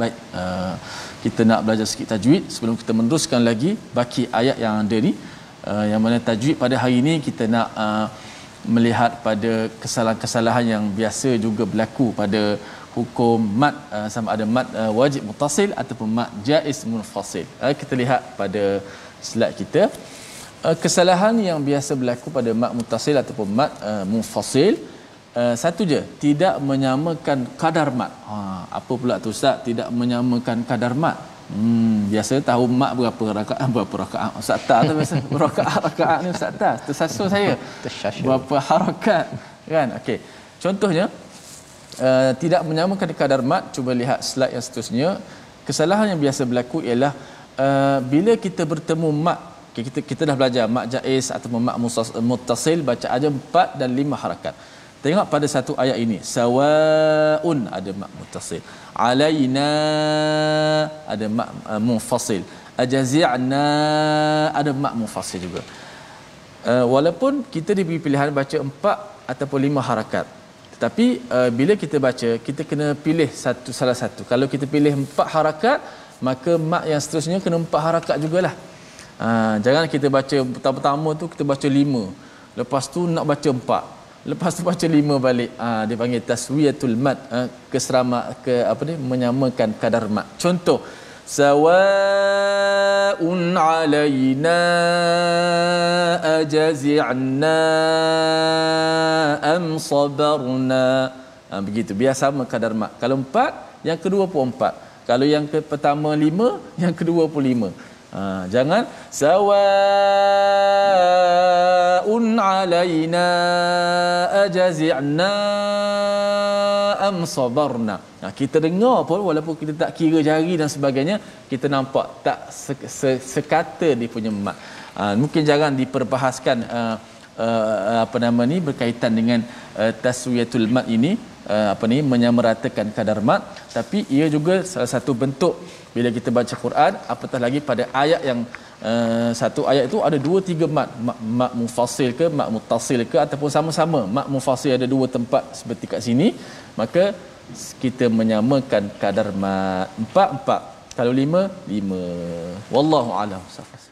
Baik, uh, kita nak belajar sikit tajwid sebelum kita meneruskan lagi baki ayat yang ada ni. Uh, yang mana tajwid pada hari ini kita nak uh, melihat pada kesalahan-kesalahan yang biasa juga berlaku pada hukum mat uh, sama ada mat uh, wajib mutasil ataupun mat jaiz munfasil. Uh, kita lihat pada slide kita. Uh, kesalahan yang biasa berlaku pada mat mutasil ataupun mat uh, munfasil uh, satu je tidak menyamakan kadar mat. Ha apa pula tu ustaz tidak menyamakan kadar mat hmm biasa tahu mat berapa rakaat berapa rakaat ustaz tak tahu biasa rakaat rakaat ni ustaz tak tersasul saya tersasul berapa harakat kan okey contohnya uh, tidak menyamakan kadar mat cuba lihat slide yang seterusnya kesalahan yang biasa berlaku ialah uh, bila kita bertemu mat kita kita dah belajar mat jaiz atau mat mutasil baca aja 4 dan 5 harakat Tengok pada satu ayat ini. Sawa'un ada mak mutasil. Alayna ada mak uh, eh, mufasil. Ajazi'na ada mak mufasil juga. Uh, walaupun kita diberi pilihan baca empat ataupun lima harakat. Tetapi uh, bila kita baca, kita kena pilih satu salah satu. Kalau kita pilih empat harakat, maka mak yang seterusnya kena empat harakat jugalah. Uh, jangan kita baca pertama-tama tu kita baca lima. Lepas tu nak baca empat lepas tu baca lima balik ha, dia panggil taswiyatul mat ha, ah, keserama ke apa ni menyamakan kadar mat contoh sawaun alayna ajazi'na am sabarna ha, begitu biasa sama kadar mat kalau empat yang kedua pun empat kalau yang ke- pertama lima yang kedua pun lima ha, jangan sawaun alaina ajazi'na am sabarna. Nah, kita dengar pun walaupun kita tak kira jari dan sebagainya, kita nampak tak se- se- sekata dia punya mak. Ha, mungkin jarang diperbahaskan uh, uh, apa nama ni berkaitan dengan uh, taswiyatul mat ini uh, apa ni menyamaratakan kadar mat tapi ia juga salah satu bentuk bila kita baca Quran apatah lagi pada ayat yang uh, satu ayat itu ada dua tiga mat mat, mat mufassil ke mat mutassil ke ataupun sama-sama mat mufassil ada dua tempat seperti kat sini maka kita menyamakan kadar mat empat empat kalau lima lima wallahu alam safas